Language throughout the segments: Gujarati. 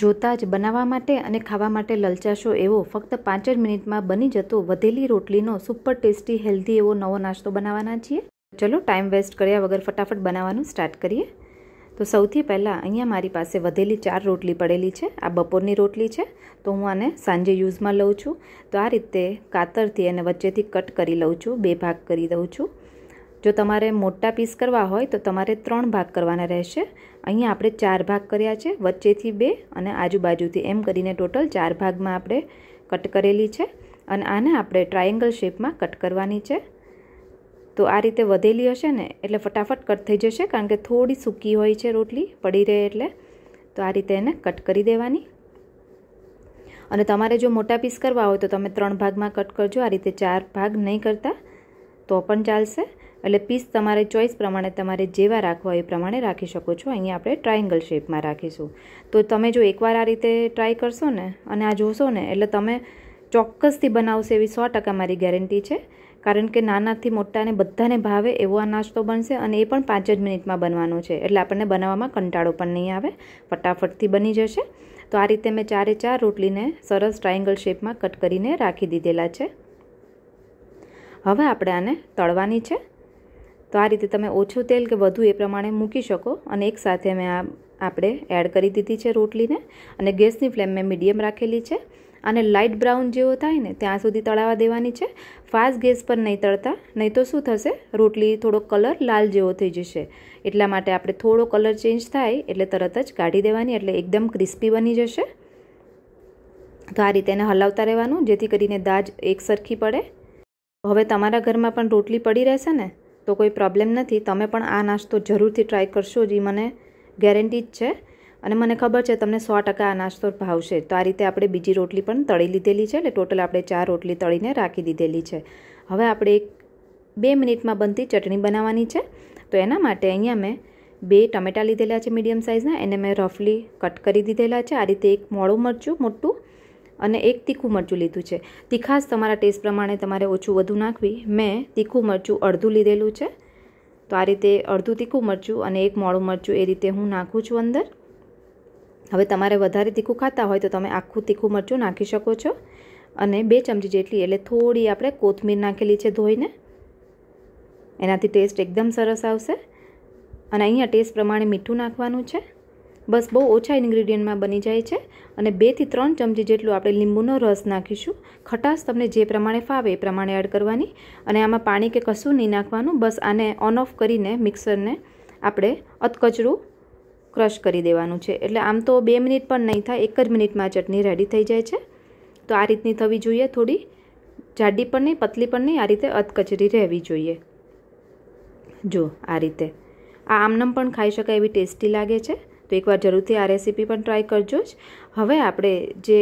જોતાં જ બનાવવા માટે અને ખાવા માટે લલચાશો એવો ફક્ત પાંચ જ મિનિટમાં બની જતો વધેલી રોટલીનો સુપર ટેસ્ટી હેલ્ધી એવો નવો નાસ્તો બનાવવાના છીએ ચલો ટાઈમ વેસ્ટ કર્યા વગર ફટાફટ બનાવવાનું સ્ટાર્ટ કરીએ તો સૌથી પહેલાં અહીંયા મારી પાસે વધેલી ચાર રોટલી પડેલી છે આ બપોરની રોટલી છે તો હું આને સાંજે યુઝમાં લઉં છું તો આ રીતે કાતરથી અને વચ્ચેથી કટ કરી લઉં છું બે ભાગ કરી દઉં છું જો તમારે મોટા પીસ કરવા હોય તો તમારે ત્રણ ભાગ કરવાના રહેશે અહીંયા આપણે ચાર ભાગ કર્યા છે વચ્ચેથી બે અને આજુબાજુથી એમ કરીને ટોટલ ચાર ભાગમાં આપણે કટ કરેલી છે અને આને આપણે ટ્રાયેંગલ શેપમાં કટ કરવાની છે તો આ રીતે વધેલી હશે ને એટલે ફટાફટ કટ થઈ જશે કારણ કે થોડી સૂકી હોય છે રોટલી પડી રહે એટલે તો આ રીતે એને કટ કરી દેવાની અને તમારે જો મોટા પીસ કરવા હોય તો તમે ત્રણ ભાગમાં કટ કરજો આ રીતે ચાર ભાગ નહીં કરતા તો પણ ચાલશે એટલે પીસ તમારે ચોઈસ પ્રમાણે તમારે જેવા રાખવા એ પ્રમાણે રાખી શકો છો અહીંયા આપણે ટ્રાયેંગલ શેપમાં રાખીશું તો તમે જો એકવાર આ રીતે ટ્રાય કરશો ને અને આ જોશો ને એટલે તમે ચોક્કસથી બનાવશો એવી સો ટકા મારી ગેરંટી છે કારણ કે નાનાથી મોટાને બધાને ભાવે એવો આ નાસ્તો બનશે અને એ પણ પાંચ જ મિનિટમાં બનવાનો છે એટલે આપણને બનાવવામાં કંટાળો પણ નહીં આવે ફટાફટથી બની જશે તો આ રીતે મેં ચારે ચાર રોટલીને સરસ ટ્રાયેંગલ શેપમાં કટ કરીને રાખી દીધેલા છે હવે આપણે આને તળવાની છે તો આ રીતે તમે ઓછું તેલ કે વધુ એ પ્રમાણે મૂકી શકો અને એકસાથે મેં આ આપણે એડ કરી દીધી છે રોટલીને અને ગેસની ફ્લેમ મેં મીડિયમ રાખેલી છે અને લાઇટ બ્રાઉન જેવો થાય ને ત્યાં સુધી તળાવવા દેવાની છે ફાસ્ટ ગેસ પર નહીં તળતા નહીં તો શું થશે રોટલી થોડો કલર લાલ જેવો થઈ જશે એટલા માટે આપણે થોડો કલર ચેન્જ થાય એટલે તરત જ કાઢી દેવાની એટલે એકદમ ક્રિસ્પી બની જશે તો આ રીતે એને હલાવતા રહેવાનું જેથી કરીને દાજ એક સરખી પડે હવે તમારા ઘરમાં પણ રોટલી પડી રહેશે ને તો કોઈ પ્રોબ્લેમ નથી તમે પણ આ નાસ્તો જરૂરથી ટ્રાય કરશો જે મને ગેરંટી જ છે અને મને ખબર છે તમને સો ટકા આ નાસ્તો ભાવશે તો આ રીતે આપણે બીજી રોટલી પણ તળી લીધેલી છે એટલે ટોટલ આપણે ચાર રોટલી તળીને રાખી દીધેલી છે હવે આપણે એક બે મિનિટમાં બનતી ચટણી બનાવવાની છે તો એના માટે અહીંયા મેં બે ટમેટા લીધેલા છે મીડિયમ સાઇઝના એને મેં રફલી કટ કરી દીધેલા છે આ રીતે એક મોળું મરચું મોટું અને એક તીખું મરચું લીધું છે તીખાશ તમારા ટેસ્ટ પ્રમાણે તમારે ઓછું વધુ નાખવી મેં તીખું મરચું અડધું લીધેલું છે તો આ રીતે અડધું તીખું મરચું અને એક મોળું મરચું એ રીતે હું નાખું છું અંદર હવે તમારે વધારે તીખું ખાતા હોય તો તમે આખું તીખું મરચું નાખી શકો છો અને બે ચમચી જેટલી એટલે થોડી આપણે કોથમીર નાખેલી છે ધોઈને એનાથી ટેસ્ટ એકદમ સરસ આવશે અને અહીંયા ટેસ્ટ પ્રમાણે મીઠું નાખવાનું છે બસ બહુ ઓછા ઇન્ગ્રીડિયન્ટમાં બની જાય છે અને બેથી ત્રણ ચમચી જેટલું આપણે લીંબુનો રસ નાખીશું ખટાશ તમને જે પ્રમાણે ફાવે એ પ્રમાણે એડ કરવાની અને આમાં પાણી કે કશું નહીં નાખવાનું બસ આને ઓન ઓફ કરીને મિક્સરને આપણે અતકચરું ક્રશ કરી દેવાનું છે એટલે આમ તો બે મિનિટ પણ નહીં થાય એક જ મિનિટમાં ચટણી રેડી થઈ જાય છે તો આ રીતની થવી જોઈએ થોડી જાડી પણ નહીં પતલી પણ નહીં આ રીતે અધકચરી રહેવી જોઈએ જો આ રીતે આ આમનમ પણ ખાઈ શકાય એવી ટેસ્ટી લાગે છે તો એકવાર જરૂરથી આ રેસીપી પણ ટ્રાય કરજો જ હવે આપણે જે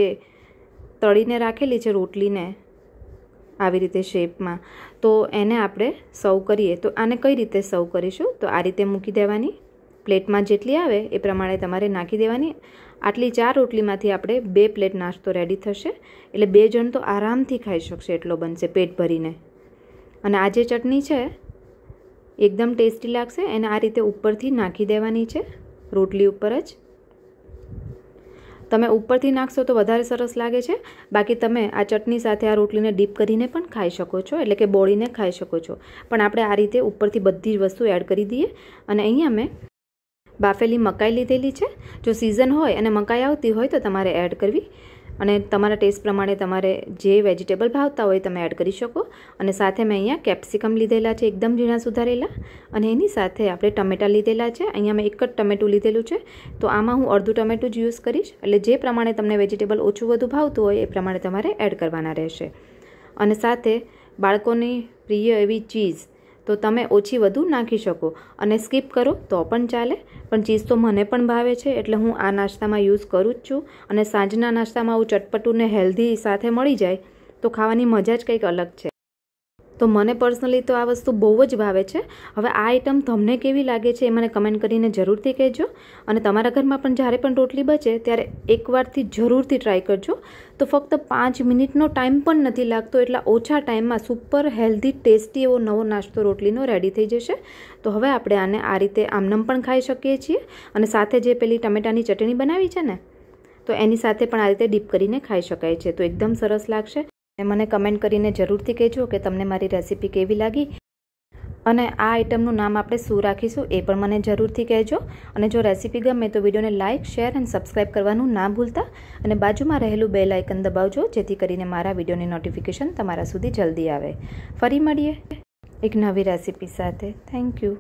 તળીને રાખેલી છે રોટલીને આવી રીતે શેપમાં તો એને આપણે સર્વ કરીએ તો આને કઈ રીતે સર્વ કરીશું તો આ રીતે મૂકી દેવાની પ્લેટમાં જેટલી આવે એ પ્રમાણે તમારે નાખી દેવાની આટલી ચાર રોટલીમાંથી આપણે બે પ્લેટ નાસ્તો રેડી થશે એટલે બે જણ તો આરામથી ખાઈ શકશે એટલો બનશે પેટ ભરીને અને આ જે ચટણી છે એકદમ ટેસ્ટી લાગશે એને આ રીતે ઉપરથી નાખી દેવાની છે રોટલી ઉપર જ તમે ઉપરથી નાખશો તો વધારે સરસ લાગે છે બાકી તમે આ ચટણી સાથે આ રોટલીને ડીપ કરીને પણ ખાઈ શકો છો એટલે કે બોળીને ખાઈ શકો છો પણ આપણે આ રીતે ઉપરથી બધી જ વસ્તુ એડ કરી દઈએ અને અહીંયા મેં બાફેલી મકાઈ લીધેલી છે જો સિઝન હોય અને મકાઈ આવતી હોય તો તમારે એડ કરવી અને તમારા ટેસ્ટ પ્રમાણે તમારે જે વેજીટેબલ ભાવતા હોય તમે એડ કરી શકો અને સાથે મેં અહીંયા કેપ્સિકમ લીધેલા છે એકદમ ઝીણા સુધારેલા અને એની સાથે આપણે ટમેટા લીધેલા છે અહીંયા મેં એક જ ટમેટું લીધેલું છે તો આમાં હું અડધું ટમેટું જ યુઝ કરીશ એટલે જે પ્રમાણે તમને વેજીટેબલ ઓછું વધુ ભાવતું હોય એ પ્રમાણે તમારે એડ કરવાના રહેશે અને સાથે બાળકોની પ્રિય એવી ચીઝ તો તમે ઓછી વધુ નાખી શકો અને સ્કીપ કરો તો પણ ચાલે પણ ચીઝ તો મને પણ ભાવે છે એટલે હું આ નાસ્તામાં યુઝ કરું જ છું અને સાંજના નાસ્તામાં હું ચટપટું ને હેલ્ધી સાથે મળી જાય તો ખાવાની મજા જ કંઈક અલગ છે તો મને પર્સનલી તો આ વસ્તુ બહુ જ ભાવે છે હવે આ આઈટમ તમને કેવી લાગે છે એ મને કમેન્ટ કરીને જરૂરથી કહેજો અને તમારા ઘરમાં પણ જ્યારે પણ રોટલી બચે ત્યારે એકવારથી જરૂરથી ટ્રાય કરજો તો ફક્ત પાંચ મિનિટનો ટાઈમ પણ નથી લાગતો એટલા ઓછા ટાઈમમાં સુપર હેલ્ધી ટેસ્ટી એવો નવો નાસ્તો રોટલીનો રેડી થઈ જશે તો હવે આપણે આને આ રીતે આમનમ પણ ખાઈ શકીએ છીએ અને સાથે જે પેલી ટમેટાની ચટણી બનાવી છે ને તો એની સાથે પણ આ રીતે ડીપ કરીને ખાઈ શકાય છે તો એકદમ સરસ લાગશે અને મને કમેન્ટ કરીને જરૂરથી કહેજો કે તમને મારી રેસીપી કેવી લાગી અને આ આઇટમનું નામ આપણે શું રાખીશું એ પણ મને જરૂરથી કહેજો અને જો રેસીપી ગમે તો વિડીયોને લાઇક શેર એન્ડ સબસ્ક્રાઈબ કરવાનું ના ભૂલતા અને બાજુમાં રહેલું બે લાઇકન દબાવજો જેથી કરીને મારા વિડીયોની નોટિફિકેશન તમારા સુધી જલ્દી આવે ફરી મળીએ એક નવી રેસીપી સાથે થેન્ક યુ